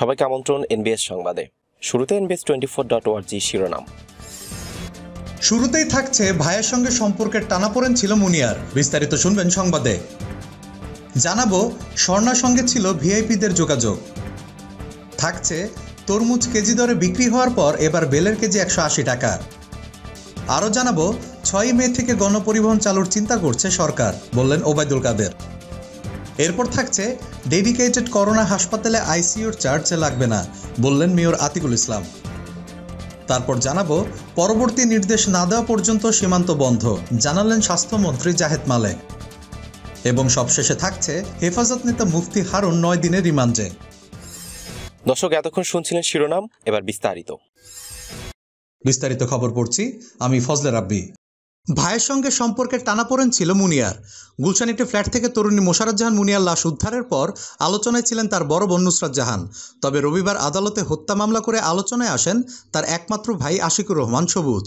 সবাইকে আমন্ত্রণ এনবিএস সংবাদে শুরুতে এনবিএস টোয়েন্টি ফোর ডট ওয়ার্জি শিরোনাম শুরুতেই থাকছে ভাইয়ের সঙ্গে সম্পর্কের টানাপোড়েন ছিল মুনিয়ার বিস্তারিত শুনবেন সংবাদে জানাবো স্বর্ণার সঙ্গে ছিল ভিআইপিদের যোগাযোগ থাকছে তরমুজ কেজি দরে বিক্রি হওয়ার পর এবার বেলের কেজি একশো আশি টাকা আরও জানাবো ছয় মে থেকে গণপরিবহন চালুর চিন্তা করছে সরকার বললেন ওবায়দুল কাদের এরপর থাকছে ডেডিকেটেড করোনা হাসপাতালে আইসিইউর চার্জে লাগবে না বললেন মেয়র আতিকুল ইসলাম তারপর জানাবো পরবর্তী নির্দেশ না দেওয়া পর্যন্ত সীমান্ত বন্ধ জানালেন স্বাস্থ্যমন্ত্রী জাহেদ মালেক এবং সবশেষে থাকছে হেফাজত নেতা মুফতি হারুন নয় দিনের রিমান্ডে দর্শক এতক্ষণ শুনছিলেন শিরোনাম এবার বিস্তারিত বিস্তারিত খবর পড়ছি আমি ফজলে রাব্বি ভাইয়ের সঙ্গে সম্পর্কের টানাপোড়েন ছিল মুনিয়ার গুলশান একটি ফ্ল্যাট থেকে তরুণী মোশারত জাহান মুনিয়ার লাশ উদ্ধারের পর আলোচনায় ছিলেন তার বড় বোন নুসরাত জাহান তবে রবিবার আদালতে হত্যা মামলা করে আলোচনায় আসেন তার একমাত্র ভাই আশিকুর রহমান সবুজ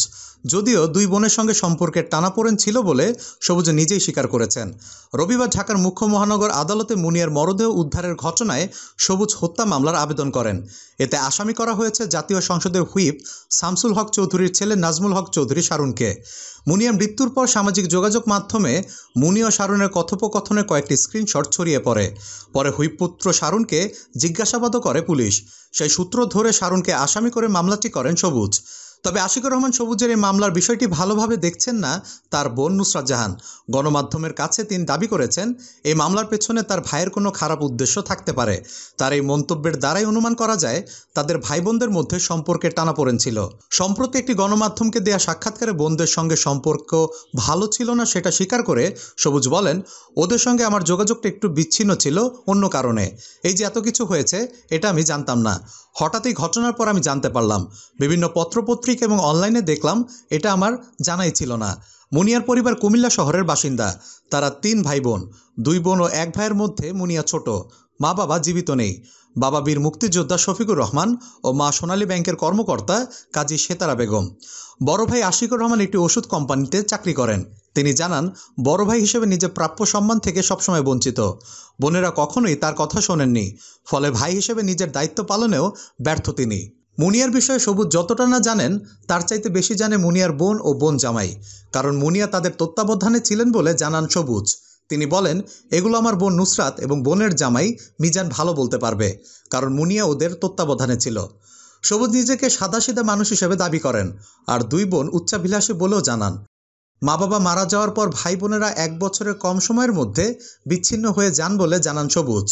যদিও দুই বোনের সঙ্গে সম্পর্কের টানাপোড়েন ছিল বলে সবুজ নিজেই স্বীকার করেছেন রবিবার ঢাকার মুখ্য মহানগর আদালতে মুনিয়ার মরদেহ উদ্ধারের ঘটনায় সবুজ হত্যা মামলার আবেদন করেন এতে আসামি করা হয়েছে জাতীয় সংসদের হুইপ শামসুল হক চৌধুরীর ছেলে নাজমুল হক চৌধুরী শারুনকে মুনিয়ার মৃত্যুর পর সামাজিক যোগাযোগ মাধ্যমে মুনিয় ও শারুনের কথোপকথনের কয়েকটি স্ক্রিনশট ছড়িয়ে পড়ে পরে হুইপপুত্র শারুনকে জিজ্ঞাসাবাদও করে পুলিশ সেই সূত্র ধরে শারুনকে আসামি করে মামলাটি করেন সবুজ তবে আশিকুর রহমান সবুজের এই মামলার বিষয়টি ভালোভাবে দেখছেন না তার বোন নুসরাত জাহান গণমাধ্যমের কাছে তিনি দাবি করেছেন এই মামলার পেছনে তার ভাইয়ের কোনো খারাপ উদ্দেশ্য থাকতে পারে তার এই মন্তব্যের দ্বারাই অনুমান করা যায় তাদের ভাই বোনদের মধ্যে সম্পর্কে টানাপোড়েন ছিল সম্প্রতি একটি গণমাধ্যমকে দেয়া সাক্ষাৎকারে বোনদের সঙ্গে সম্পর্ক ভালো ছিল না সেটা স্বীকার করে সবুজ বলেন ওদের সঙ্গে আমার যোগাযোগটা একটু বিচ্ছিন্ন ছিল অন্য কারণে এই যে এত কিছু হয়েছে এটা আমি জানতাম না হঠাৎই ঘটনার পর আমি জানতে পারলাম বিভিন্ন পত্রপত্রী ফেসবুক এবং অনলাইনে দেখলাম এটা আমার জানাই ছিল না মুনিয়ার পরিবার কুমিল্লা শহরের বাসিন্দা তারা তিন ভাই বোন দুই বোন ও এক ভাইয়ের মধ্যে মুনিয়া ছোট মা বাবা জীবিত নেই বাবা বীর মুক্তিযোদ্ধা শফিকুর রহমান ও মা সোনালী ব্যাংকের কর্মকর্তা কাজী সেতারা বেগম বড় ভাই আশিকুর রহমান একটি ওষুধ কোম্পানিতে চাকরি করেন তিনি জানান বড় ভাই হিসেবে নিজের প্রাপ্য সম্মান থেকে সবসময় বঞ্চিত বোনেরা কখনোই তার কথা শোনেননি ফলে ভাই হিসেবে নিজের দায়িত্ব পালনেও ব্যর্থ তিনি মুনিয়ার বিষয়ে সবুজ যতটা না জানেন তার চাইতে বেশি জানে মুনিয়ার বোন ও বোন জামাই কারণ মুনিয়া তাদের তত্ত্বাবধানে ছিলেন বলে জানান সবুজ তিনি বলেন এগুলো আমার বোন নুসরাত এবং বোনের জামাই মিজান ভালো বলতে পারবে কারণ মুনিয়া ওদের তত্ত্বাবধানে ছিল সবুজ নিজেকে সিদা মানুষ হিসেবে দাবি করেন আর দুই বোন উচ্চাভিলাষী বলেও জানান মা বাবা মারা যাওয়ার পর ভাই বোনেরা এক বছরের কম সময়ের মধ্যে বিচ্ছিন্ন হয়ে যান বলে জানান সবুজ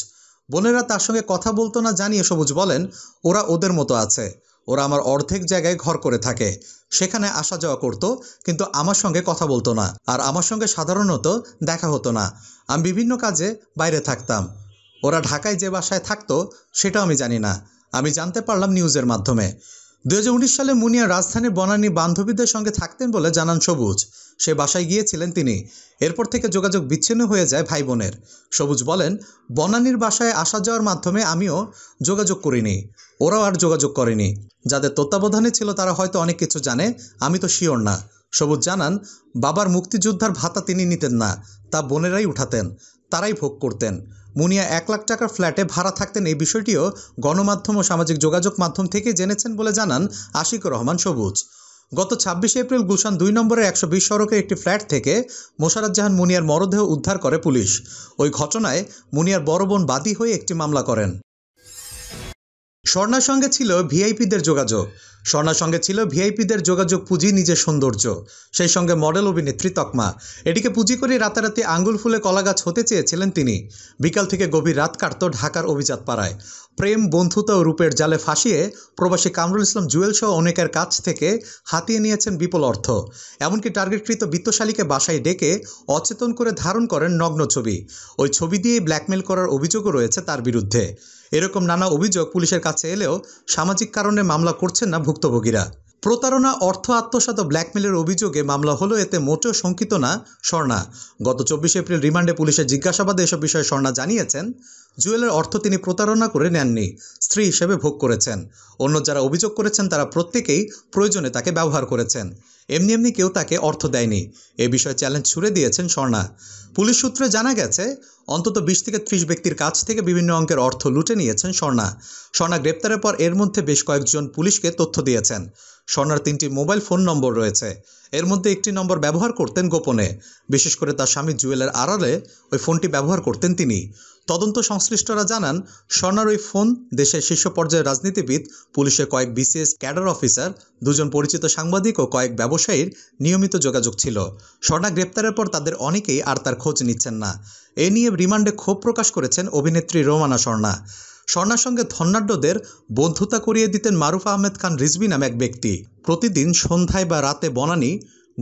বোনেরা তার সঙ্গে কথা বলতো না জানিয়ে সবুজ বলেন ওরা ওদের মতো আছে ওরা আমার অর্ধেক জায়গায় ঘর করে থাকে সেখানে আসা যাওয়া করতো কিন্তু আমার সঙ্গে কথা বলতো না আর আমার সঙ্গে সাধারণত দেখা হতো না আমি বিভিন্ন কাজে বাইরে থাকতাম ওরা ঢাকায় যে বাসায় থাকতো সেটাও আমি জানি না আমি জানতে পারলাম নিউজের মাধ্যমে দু সালে মুনিয়া রাজধানীর বনানী বান্ধবীদের সঙ্গে থাকতেন বলে জানান সবুজ সে বাসায় গিয়েছিলেন তিনি এরপর থেকে যোগাযোগ বিচ্ছিন্ন হয়ে যায় ভাই বোনের সবুজ বলেন বনানীর বাসায় আসা যাওয়ার মাধ্যমে আমিও যোগাযোগ করিনি ওরাও আর যোগাযোগ করেনি যাদের তত্ত্বাবধানে ছিল তারা হয়তো অনেক কিছু জানে আমি তো শিওর না সবুজ জানান বাবার মুক্তিযোদ্ধার ভাতা তিনি নিতেন না তা বোনেরাই উঠাতেন তারাই ভোগ করতেন মুনিয়া এক লাখ টাকার ফ্ল্যাটে ভাড়া থাকতেন এই বিষয়টিও গণমাধ্যম ও সামাজিক যোগাযোগ মাধ্যম থেকে জেনেছেন বলে জানান আশিকুর রহমান সবুজ গত ছাব্বিশে এপ্রিল গুলশান দুই নম্বরের একশো বিশ সড়কের একটি ফ্ল্যাট থেকে মোশারত জাহান মুনিয়ার মরদেহ উদ্ধার করে পুলিশ ওই ঘটনায় মুনিয়ার বড় বোন বাদী হয়ে একটি মামলা করেন স্বর্ণার সঙ্গে ছিল ভিআইপিদের যোগাযোগ স্বর্ণার সঙ্গে ছিল ভিআইপিদের যোগাযোগ পুঁজি নিজের সৌন্দর্য সেই সঙ্গে মডেল অভিনেত্রী তকমা এটিকে পুঁজি করে রাতারাতি আঙ্গুল ফুলে কলাগাছ হতে চেয়েছিলেন তিনি বিকাল থেকে গভীর রাত কাটত ঢাকার অভিজাত পাড়ায় প্রেম বন্ধুতা ও রূপের জালে ফাঁসিয়ে প্রবাসী কামরুল ইসলাম জুয়েল সহ অনেকের কাছ থেকে হাতিয়ে নিয়েছেন বিপুল অর্থ এমনকি টার্গেটকৃত বিত্তশালীকে বাসায় ডেকে অচেতন করে ধারণ করেন নগ্ন ছবি ওই ছবি দিয়ে ব্ল্যাকমেল করার অভিযোগও রয়েছে তার বিরুদ্ধে এরকম নানা অভিযোগ পুলিশের কাছে এলেও সামাজিক কারণে মামলা করছেন না ভুক্তভোগীরা প্রতারণা অর্থ আত্মসাত ব্ল্যাকমেলের অভিযোগে মামলা হলো এতে মোটেও শঙ্কিত না স্বর্ণা গত চব্বিশ এপ্রিল রিমান্ডে পুলিশের জিজ্ঞাসাবাদে এসব বিষয়ে স্বর্ণা জানিয়েছেন জুয়েলের অর্থ তিনি প্রতারণা করে নেননি স্ত্রী হিসেবে ভোগ করেছেন অন্য যারা অভিযোগ করেছেন তারা প্রত্যেকেই প্রয়োজনে তাকে ব্যবহার করেছেন এমনি এমনি কেউ তাকে অর্থ দেয়নি এ বিষয়ে চ্যালেঞ্জ ছুড়ে দিয়েছেন স্বর্ণা পুলিশ সূত্রে জানা গেছে অন্তত বিশ থেকে ত্রিশ ব্যক্তির কাছ থেকে বিভিন্ন অঙ্কের অর্থ লুটে নিয়েছেন স্বর্ণা স্বর্ণা গ্রেপ্তারের পর এর মধ্যে বেশ কয়েকজন পুলিশকে তথ্য দিয়েছেন স্বর্ণার তিনটি মোবাইল ফোন নম্বর রয়েছে এর মধ্যে একটি নম্বর ব্যবহার করতেন গোপনে বিশেষ করে তার স্বামী জুয়েলের আড়ালে ওই ফোনটি ব্যবহার করতেন তিনি তদন্ত সংশ্লিষ্টরা জানান স্বর্ণার ওই ফোন দেশের শীর্ষ পর্যায়ের রাজনীতিবিদ পুলিশের কয়েক বিসিএস ক্যাডার অফিসার দুজন পরিচিত সাংবাদিক ও কয়েক ব্যবসায়ীর নিয়মিত যোগাযোগ ছিল স্বর্ণা গ্রেপ্তারের পর তাদের অনেকেই আর তার খোঁজ নিচ্ছেন না এ নিয়ে রিমান্ডে ক্ষোভ প্রকাশ করেছেন অভিনেত্রী রোমানা স্বর্ণা স্বর্ণার সঙ্গে ধন্যাঢ্যদের বন্ধুতা করিয়ে দিতেন মারুফ আহমেদ খান রিজবি নামে এক ব্যক্তি প্রতিদিন সন্ধ্যায় বা রাতে বনানী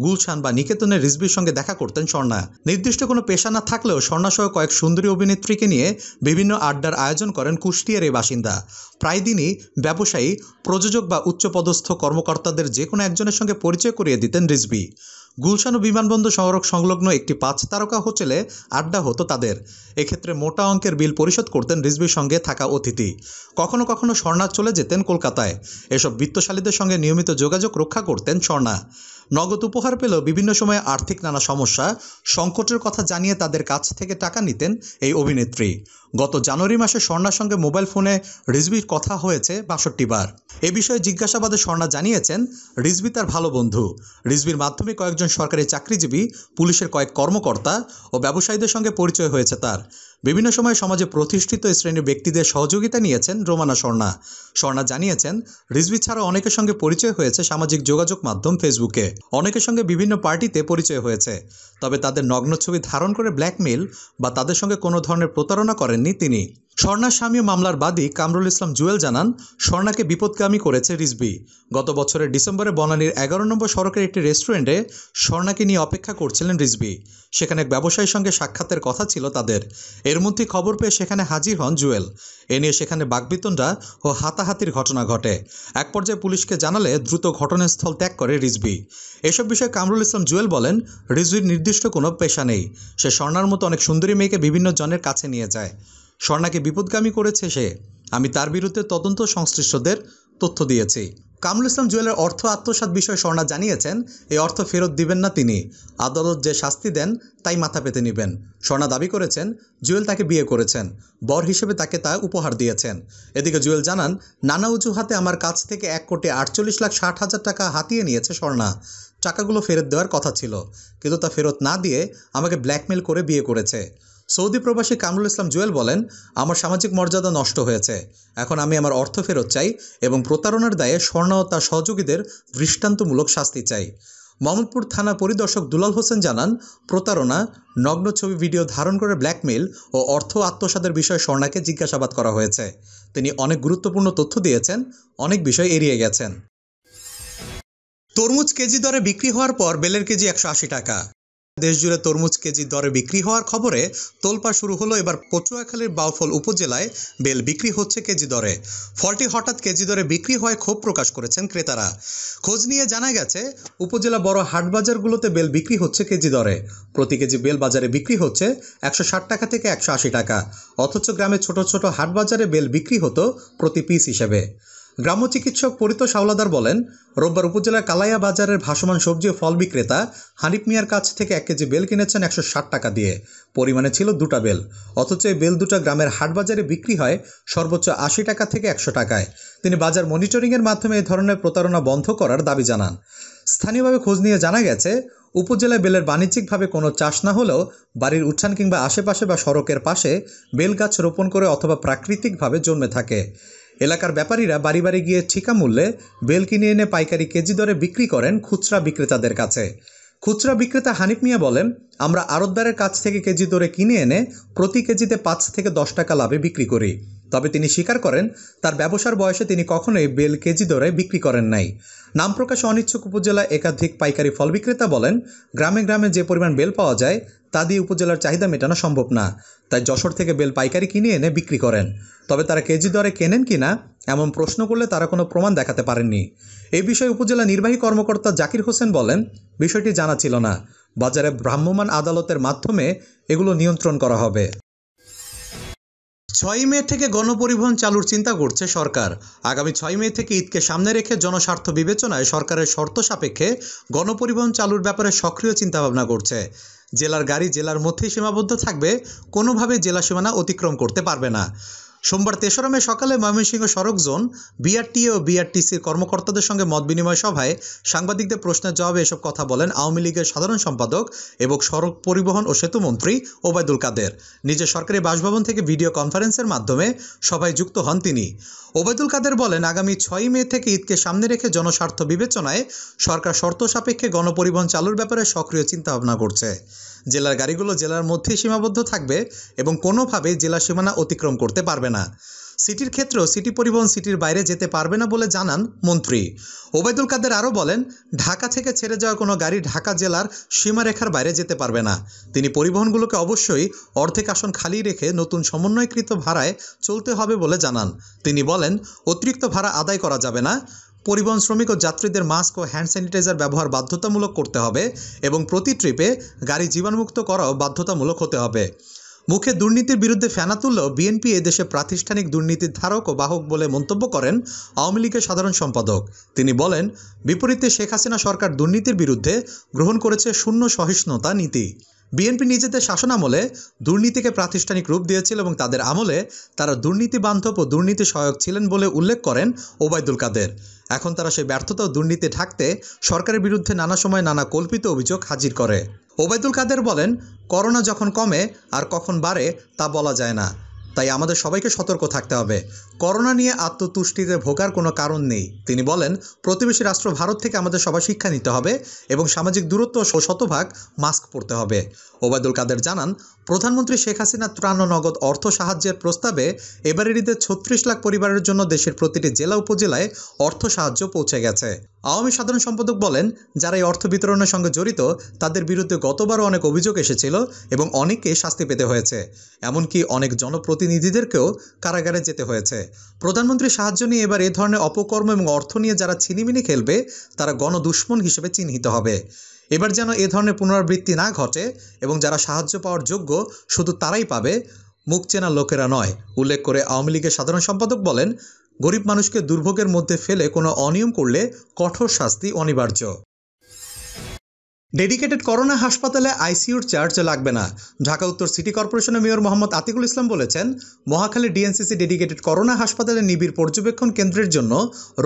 গুলশান বা নিকেতনের রিজবির সঙ্গে দেখা করতেন স্বর্ণা নির্দিষ্ট কোনো পেশা না থাকলেও স্বর্ণা সহ কয়েক সুন্দরী অভিনেত্রীকে নিয়ে বিভিন্ন আড্ডার আয়োজন করেন কুষ্টিয়ার এই বাসিন্দা প্রায় দিনই ব্যবসায়ী প্রযোজক বা উচ্চপদস্থ কর্মকর্তাদের যে কোনো একজনের সঙ্গে পরিচয় করিয়ে দিতেন রিজবি গুলশান ও বিমানবন্দর সড়ক সংলগ্ন একটি পাঁচ তারকা হোটেলে আড্ডা হতো তাদের এক্ষেত্রে মোটা অঙ্কের বিল পরিশোধ করতেন রিজবির সঙ্গে থাকা অতিথি কখনো কখনো স্বর্ণা চলে যেতেন কলকাতায় এসব বিত্তশালীদের সঙ্গে নিয়মিত যোগাযোগ রক্ষা করতেন স্বর্ণা নগদ উপহার পেলেও বিভিন্ন সময়ে আর্থিক নানা সমস্যা সংকটের কথা জানিয়ে তাদের কাছ থেকে টাকা নিতেন এই অভিনেত্রী গত জানুয়ারি মাসে স্বর্ণার সঙ্গে মোবাইল ফোনে রিজবির কথা হয়েছে বাষট্টি বার এ বিষয়ে জিজ্ঞাসাবাদে স্বর্ণা জানিয়েছেন রিজবি তার ভালো বন্ধু রিজবির মাধ্যমে কয়েকজন সরকারি চাকরিজীবী পুলিশের কয়েক কর্মকর্তা ও ব্যবসায়ীদের সঙ্গে পরিচয় হয়েছে তার বিভিন্ন সময় সমাজে প্রতিষ্ঠিত শ্রেণীর ব্যক্তিদের সহযোগিতা নিয়েছেন রোমানা স্বর্ণা স্বর্ণা জানিয়েছেন রিজবি ছাড়া অনেকের সঙ্গে পরিচয় হয়েছে সামাজিক যোগাযোগ মাধ্যম ফেসবুকে অনেকের সঙ্গে বিভিন্ন পার্টিতে পরিচয় হয়েছে তবে তাদের নগ্ন ছবি ধারণ করে ব্ল্যাকমেল বা তাদের সঙ্গে কোনো ধরনের প্রতারণা করেননি তিনি স্বর্ণা স্বামী মামলার বাদী কামরুল ইসলাম জুয়েল জানান স্বর্ণাকে বিপদগামী করেছে রিজবি গত বছরের ডিসেম্বরে বনানীর এগারো নম্বর সড়কের একটি রেস্টুরেন্টে স্বর্ণাকে নিয়ে অপেক্ষা করছিলেন রিজবি সেখানে এক ব্যবসায়ীর সঙ্গে সাক্ষাতের কথা ছিল তাদের এর মধ্যে খবর পেয়ে সেখানে হাজির হন জুয়েল এ নিয়ে সেখানে বাকবিতণ্ডা ও হাতাহাতির ঘটনা ঘটে এক পর্যায়ে পুলিশকে জানালে দ্রুত ঘটনাস্থল ত্যাগ করে রিজবি এসব বিষয়ে কামরুল ইসলাম জুয়েল বলেন রিজবির নির্দিষ্ট কোনো পেশা নেই সে স্বর্ণার মতো অনেক সুন্দরী মেয়েকে বিভিন্ন জনের কাছে নিয়ে যায় স্বর্ণাকে বিপদগামী করেছে সে আমি তার বিরুদ্ধে তদন্ত সংশ্লিষ্টদের তথ্য দিয়েছি কামরুল ইসলাম জুয়েলের অর্থ আত্মসাত বিষয়ে স্বর্ণা জানিয়েছেন এই অর্থ ফেরত দিবেন না তিনি আদালত যে শাস্তি দেন তাই মাথা পেতে নেবেন স্বর্ণা দাবি করেছেন জুয়েল তাকে বিয়ে করেছেন বর হিসেবে তাকে তা উপহার দিয়েছেন এদিকে জুয়েল জানান নানা অজুহাতে আমার কাছ থেকে এক কোটি আটচল্লিশ লাখ ষাট হাজার টাকা হাতিয়ে নিয়েছে স্বর্ণা টাকাগুলো ফেরত দেওয়ার কথা ছিল কিন্তু তা ফেরত না দিয়ে আমাকে ব্ল্যাকমেল করে বিয়ে করেছে সৌদি প্রবাসী কামরুল ইসলাম জুয়েল বলেন আমার সামাজিক মর্যাদা নষ্ট হয়েছে এখন আমি আমার অর্থ ফেরত চাই এবং প্রতারণার দায়ে স্বর্ণ ও তার সহযোগীদের দৃষ্টান্তমূলক শাস্তি চাই মোহাম্মদপুর থানা পরিদর্শক দুলাল হোসেন জানান প্রতারণা নগ্ন ছবি ভিডিও ধারণ করে ব্ল্যাকমেইল ও অর্থ আত্মসাতের বিষয়ে স্বর্ণাকে জিজ্ঞাসাবাদ করা হয়েছে তিনি অনেক গুরুত্বপূর্ণ তথ্য দিয়েছেন অনেক বিষয় এড়িয়ে গেছেন তরমুজ কেজি দরে বিক্রি হওয়ার পর বেলের কেজি একশো টাকা দেশজুড়ে তরমুজ কেজি দরে বিক্রি হওয়ার খবরে তোলপা শুরু হলো এবার পটুয়াখালীর বাউফল উপজেলায় বেল বিক্রি হচ্ছে কেজি দরে ফলটি হঠাৎ কেজি দরে বিক্রি হয় ক্ষোভ প্রকাশ করেছেন ক্রেতারা খোঁজ নিয়ে জানা গেছে উপজেলা বড় হাটবাজারগুলোতে বেল বিক্রি হচ্ছে কেজি দরে প্রতি কেজি বেল বাজারে বিক্রি হচ্ছে একশো ষাট টাকা থেকে একশো আশি টাকা অথচ গ্রামে ছোট ছোট হাটবাজারে বেল বিক্রি হতো প্রতি পিস হিসেবে গ্রাম্য চিকিৎসক পরিত সাওলাদার বলেন রোববার উপজেলার কালাইয়া বাজারের ভাসমান সবজি ও ফল বিক্রেতা হানিফ মিয়ার কাছ থেকে এক কেজি বেল কিনেছেন একশো ষাট টাকা দিয়ে পরিমাণে ছিল দুটা বেল অথচ এই বেল দুটা গ্রামের হাটবাজারে বিক্রি হয় সর্বোচ্চ আশি টাকা থেকে একশো টাকায় তিনি বাজার মনিটরিংয়ের মাধ্যমে এ ধরনের প্রতারণা বন্ধ করার দাবি জানান স্থানীয়ভাবে খোঁজ নিয়ে জানা গেছে উপজেলায় বেলের বাণিজ্যিকভাবে কোনো চাষ না হলেও বাড়ির উঠান কিংবা আশেপাশে বা সড়কের পাশে বেল গাছ রোপণ করে অথবা প্রাকৃতিকভাবে জন্মে থাকে এলাকার ব্যাপারীরা বাড়ি বাড়ি গিয়ে ঠিকা মূল্যে বেল কিনে এনে পাইকারি কেজি দরে বিক্রি করেন খুচরা বিক্রেতাদের কাছে খুচরা বিক্রেতা হানিফ মিয়া বলেন আমরা আরতদারের কাছ থেকে কেজি দরে কিনে এনে প্রতি কেজিতে পাঁচ থেকে দশ টাকা লাভে বিক্রি করি তবে তিনি স্বীকার করেন তার ব্যবসার বয়সে তিনি কখনোই বেল কেজি দরে বিক্রি করেন নাই নাম প্রকাশে অনিচ্ছুক উপজেলা একাধিক পাইকারি ফল বিক্রেতা বলেন গ্রামে গ্রামে যে পরিমাণ বেল পাওয়া যায় তা দিয়ে উপজেলার চাহিদা মেটানো সম্ভব না তাই যশোর থেকে বেল পাইকারি কিনে এনে বিক্রি করেন তবে তারা কেজি দরে কেনেন কি না এমন প্রশ্ন করলে তারা কোনো প্রমাণ দেখাতে পারেননি এই বিষয়ে উপজেলা নির্বাহী কর্মকর্তা জাকির হোসেন বলেন বিষয়টি জানা ছিল না বাজারে ভ্রাম্যমাণ আদালতের মাধ্যমে এগুলো নিয়ন্ত্রণ করা হবে ছয় মে থেকে গণপরিবহন চালুর চিন্তা করছে সরকার আগামী ছয় মে থেকে ঈদকে সামনে রেখে জনস্বার্থ বিবেচনায় সরকারের শর্ত সাপেক্ষে গণপরিবহন চালুর ব্যাপারে সক্রিয় চিন্তাভাবনা করছে জেলার গাড়ি জেলার মধ্যেই সীমাবদ্ধ থাকবে কোনোভাবে জেলা সীমানা অতিক্রম করতে পারবে না সোমবার তেসরা মে সকালে ময়মনসিংহ সড়ক জোন বিআরটিএ ও বিআরটিসির কর্মকর্তাদের সঙ্গে মত বিনিময় সভায় সাংবাদিকদের প্রশ্নের জবাবে এসব কথা বলেন আওয়ামী লীগের সাধারণ সম্পাদক এবং সড়ক পরিবহন ও সেতুমন্ত্রী ওবায়দুল কাদের নিজের সরকারি বাসভবন থেকে ভিডিও কনফারেন্সের মাধ্যমে সভায় যুক্ত হন তিনি ওবায়দুল কাদের বলেন আগামী ছয় মে থেকে ঈদকে সামনে রেখে জনস্বার্থ বিবেচনায় সরকার শর্ত সাপেক্ষে গণপরিবহন চালুর ব্যাপারে সক্রিয় চিন্তাভাবনা করছে জেলার গাড়িগুলো জেলার মধ্যে সীমাবদ্ধ থাকবে এবং কোনোভাবেই জেলা সীমানা অতিক্রম করতে পারবে না সিটির ক্ষেত্রেও সিটি পরিবহন সিটির বাইরে যেতে পারবে না বলে জানান মন্ত্রী ওবায়দুল কাদের আরও বলেন ঢাকা থেকে ছেড়ে যাওয়া কোনো গাড়ি ঢাকা জেলার সীমারেখার বাইরে যেতে পারবে না তিনি পরিবহনগুলোকে অবশ্যই অর্ধেক আসন খালি রেখে নতুন সমন্বয়কৃত ভাড়ায় চলতে হবে বলে জানান তিনি বলেন অতিরিক্ত ভাড়া আদায় করা যাবে না পরিবহন শ্রমিক ও যাত্রীদের মাস্ক ও হ্যান্ড স্যানিটাইজার ব্যবহার বাধ্যতামূলক করতে হবে এবং প্রতি ট্রিপে গাড়ি জীবাণুমুক্ত করাও বাধ্যতামূলক হতে হবে মুখে দুর্নীতির বিরুদ্ধে ফেনা তুললেও বিএনপি এদেশে প্রাতিষ্ঠানিক দুর্নীতির ধারক ও বাহক বলে মন্তব্য করেন আওয়ামী লীগের সাধারণ সম্পাদক তিনি বলেন বিপরীতে শেখ হাসিনা সরকার দুর্নীতির বিরুদ্ধে গ্রহণ করেছে শূন্য সহিষ্ণুতা নীতি বিএনপি নিজেদের শাসনামলে দুর্নীতিকে প্রাতিষ্ঠানিক রূপ দিয়েছিল এবং তাদের আমলে তারা দুর্নীতি বান্ধব ও দুর্নীতি সহায়ক ছিলেন বলে উল্লেখ করেন ওবায়দুল কাদের এখন তারা সেই ব্যর্থতা ও দুর্নীতি ঢাকতে সরকারের বিরুদ্ধে নানা সময় নানা কল্পিত অভিযোগ হাজির করে ওবায়দুল কাদের বলেন করোনা যখন কমে আর কখন বাড়ে তা বলা যায় না তাই আমাদের সবাইকে সতর্ক থাকতে হবে করোনা নিয়ে আত্মতুষ্টিতে ভোগার কোনো কারণ নেই তিনি বলেন প্রতিবেশী রাষ্ট্র ভারত থেকে আমাদের সবার শিক্ষা নিতে হবে এবং সামাজিক দূরত্ব শতভাগ মাস্ক পরতে হবে ওবায়দুল কাদের জানান প্রধানমন্ত্রী শেখ হাসিনা ত্রাণ নগদ অর্থ সাহায্যের প্রস্তাবে এবারের ঈদে ছত্রিশ লাখ পরিবারের জন্য দেশের প্রতিটি জেলা উপজেলায় অর্থ সাহায্য পৌঁছে গেছে আওয়ামী সাধারণ সম্পাদক বলেন যারা এই অর্থ বিতরণের সঙ্গে জড়িত তাদের বিরুদ্ধে গতবারও অনেক অভিযোগ এসেছিল এবং অনেককে শাস্তি পেতে হয়েছে এমনকি অনেক জনপ্রতিনিধিদেরকেও কারাগারে যেতে হয়েছে প্রধানমন্ত্রী সাহায্য নিয়ে এবার এ ধরনের অপকর্ম এবং অর্থ নিয়ে যারা ছিনিমিনি খেলবে তারা গণদুশ্মন হিসেবে চিহ্নিত হবে এবার যেন এ ধরনের পুনরাবৃত্তি না ঘটে এবং যারা সাহায্য পাওয়ার যোগ্য শুধু তারাই পাবে মুখ চেনা লোকেরা নয় উল্লেখ করে আওয়ামী লীগের সাধারণ সম্পাদক বলেন গরিব মানুষকে দুর্ভোগের মধ্যে ফেলে কোনো অনিয়ম করলে কঠোর শাস্তি অনিবার্য ডেডিকেটেড করোনা হাসপাতালে আইসিইউর চার্জ লাগবে না ঢাকা উত্তর সিটি কর্পোরেশনের মেয়র মোহাম্মদ আতিকুল ইসলাম বলেছেন মহাখালী ডিএনসিসি ডেডিকেটেড করোনা হাসপাতালে নিবিড় পর্যবেক্ষণ কেন্দ্রের জন্য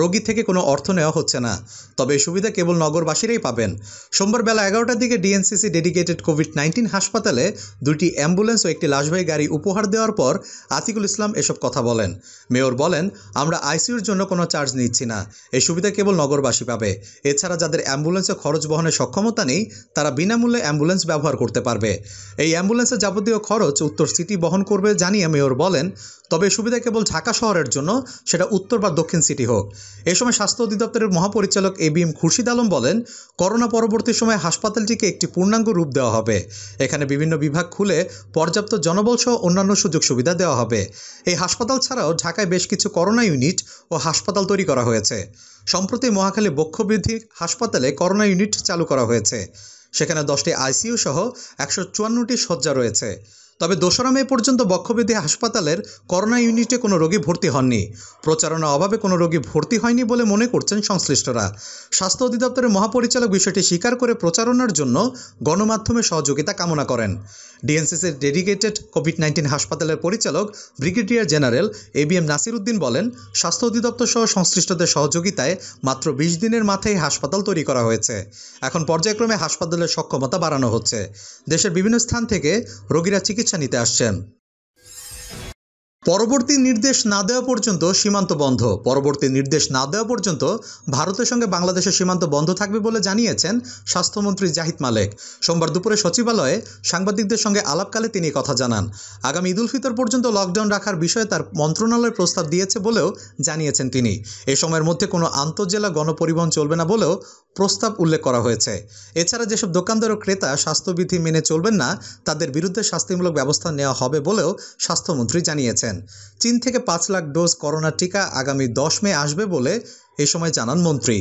রোগী থেকে কোনো অর্থ নেওয়া হচ্ছে না তবে এই সুবিধা কেবল নগরবাসীরাই পাবেন সোমবার বেলা এগারোটার দিকে ডিএনসিসি ডেডিকেটেড কোভিড নাইন্টিন হাসপাতালে দুটি অ্যাম্বুলেন্স ও একটি লাশবাহী গাড়ি উপহার দেওয়ার পর আতিকুল ইসলাম এসব কথা বলেন মেয়র বলেন আমরা আইসিইউর জন্য কোনো চার্জ নিচ্ছি না এই সুবিধা কেবল নগরবাসী পাবে এছাড়া যাদের অ্যাম্বুলেন্সে খরচ বহনের সক্ষমতা নেই কারণেই তারা বিনামূল্যে অ্যাম্বুলেন্স ব্যবহার করতে পারবে এই অ্যাম্বুলেন্সের যাবতীয় খরচ উত্তর সিটি বহন করবে জানিয়ে মেয়র বলেন তবে সুবিধা কেবল ঢাকা শহরের জন্য সেটা উত্তর বা দক্ষিণ সিটি হোক এ সময় স্বাস্থ্য অধিদপ্তরের মহাপরিচালক A B M Khurshid Alam বলেন করোনা পরবর্তী সময়ে হাসপাতালটিকে একটি পূর্ণাঙ্গ রূপ দেওয়া হবে এখানে বিভিন্ন বিভাগ খুলে পর্যাপ্ত জনবল সহ অন্যান্য সুযোগ সুবিধা দেওয়া হবে এই হাসপাতাল ছাড়াও ঢাকায় বেশ কিছু করোনা ইউনিট ও হাসপাতাল তৈরি করা হয়েছে সম্প্রতি মহাখালী বক্ষবৃদ্ধি হাসপাতালে করোনা ইউনিট চালু করা হয়েছে সেখানে দশটি আইসিইউ সহ একশো চুয়ান্নটি শয্যা রয়েছে তবে দোসরা মে পর্যন্ত বক্ষবিধি হাসপাতালের করোনা ইউনিটে কোনো রোগী ভর্তি হননি প্রচারণা অভাবে কোনো রোগী ভর্তি হয়নি বলে মনে করছেন সংশ্লিষ্টরা স্বাস্থ্য অধিদপ্তরের মহাপরিচালক বিষয়টি স্বীকার করে প্রচারণার জন্য গণমাধ্যমে সহযোগিতা কামনা করেন ডিএনসিসির ডেডিকেটেড কোভিড নাইন্টিন হাসপাতালের পরিচালক brigadier general A B M Nasir Uddin বলেন স্বাস্থ্য অধিদপ্তর সহ সংশ্লিষ্টদের সহযোগিতায় মাত্র বিশ দিনের মাথায় হাসপাতাল তৈরি করা হয়েছে এখন পর্যায়ক্রমে হাসপাতালের সক্ষমতা বাড়ানো হচ্ছে দেশের বিভিন্ন স্থান থেকে রোগীরা চিকিৎসা চিকিৎসা নিতে আসছেন পরবর্তী নির্দেশ না দেওয়া পর্যন্ত সীমান্ত বন্ধ পরবর্তী নির্দেশ না দেওয়া পর্যন্ত ভারতের সঙ্গে বাংলাদেশের সীমান্ত বন্ধ থাকবে বলে জানিয়েছেন স্বাস্থ্যমন্ত্রী জাহিদ মালেক সোমবার দুপুরে সচিবালয়ে সাংবাদিকদের সঙ্গে আলাপকালে তিনি কথা জানান আগামী উল ফিতর পর্যন্ত লকডাউন রাখার বিষয়ে তার মন্ত্রণালয়ে প্রস্তাব দিয়েছে বলেও জানিয়েছেন তিনি এ সময়ের মধ্যে কোনো আন্তঃজেলা গণপরিবহন চলবে না বলেও প্রস্তাব উল্লেখ করা হয়েছে এছাড়া যেসব দোকানদার ও ক্রেতা স্বাস্থ্যবিধি মেনে চলবেন না তাদের বিরুদ্ধে শাস্তিমূলক ব্যবস্থা নেওয়া হবে বলেও স্বাস্থ্যমন্ত্রী জানিয়েছেন করেন চীন থেকে পাঁচ লাখ ডোজ করোনা টিকা আগামী দশ মে আসবে বলে এ সময় জানান মন্ত্রী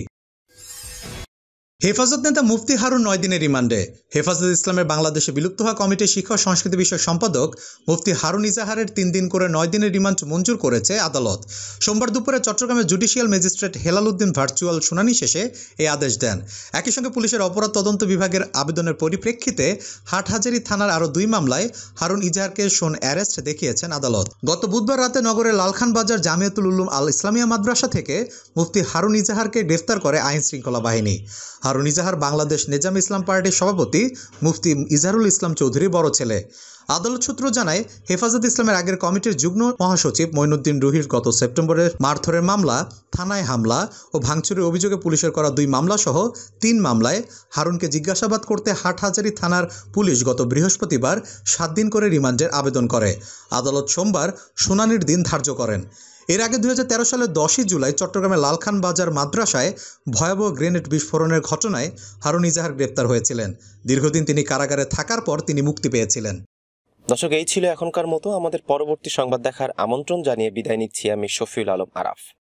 হেফাজত নেতা মুফতি হারুন নয় দিনের রিমান্ডে হেফাজত ইসলামের বাংলাদেশে বিলুপ্ত হওয়া কমিটির শিক্ষা সংস্কৃতি বিষয়ক সম্পাদক মুফতি হারুন ইজাহারের তিন দিন করে নয় দিনের রিমান্ড মঞ্জুর করেছে আদালত সোমবার দুপুরে চট্টগ্রামের judicial magistrate Helal Uddin virtual শুনানি শেষে এই আদেশ দেন একই সঙ্গে পুলিশের অপরাধ তদন্ত বিভাগের আবেদনের পরিপ্রেক্ষিতে হাটহাজারি থানার আরও দুই মামলায় হারুন ইজাহারকে শোন অ্যারেস্ট দেখিয়েছেন আদালত গত বুধবার রাতে নগরের লালখান বাজার জামিয়াতুল উলুম আল ইসলামিয়া মাদ্রাসা থেকে মুফতি হারুন ইজাহারকে গ্রেফতার করে আইন শৃঙ্খলা বাহিনী হারুন নিজাহার বাংলাদেশ নেজাম ইসলাম পার্টির সভাপতি মুফতি ইজারুল ইসলাম চৌধুরী বড় ছেলে আদালত সূত্র জানায় হেফাজত ইসলামের আগের কমিটির যুগ্ম মহাসচিব মৈনুদ্দিন রুহির গত সেপ্টেম্বরের মারথরের মামলা থানায় হামলা ও ভাঙচুরের অভিযোগে পুলিশের করা দুই মামলা সহ তিন মামলায় হারুনকে জিজ্ঞাসাবাদ করতে হাটহাজারি থানার পুলিশ গত বৃহস্পতিবার সাত দিন করে রিমান্ডের আবেদন করে আদালত সোমবার শুনানির দিন ধার্য করেন এর আগে দু সালের দশই জুলাই চট্টগ্রামের লালখান বাজার মাদ্রাসায় ভয়াবহ গ্রেনেড বিস্ফোরণের ঘটনায় হারুন ইজাহার গ্রেপ্তার হয়েছিলেন দীর্ঘদিন তিনি কারাগারে থাকার পর তিনি মুক্তি পেয়েছিলেন দর্শক এই ছিল এখনকার মতো আমাদের পরবর্তী সংবাদ দেখার আমন্ত্রণ জানিয়ে বিদায় নিচ্ছি আমি শফিউল আলম আরাফ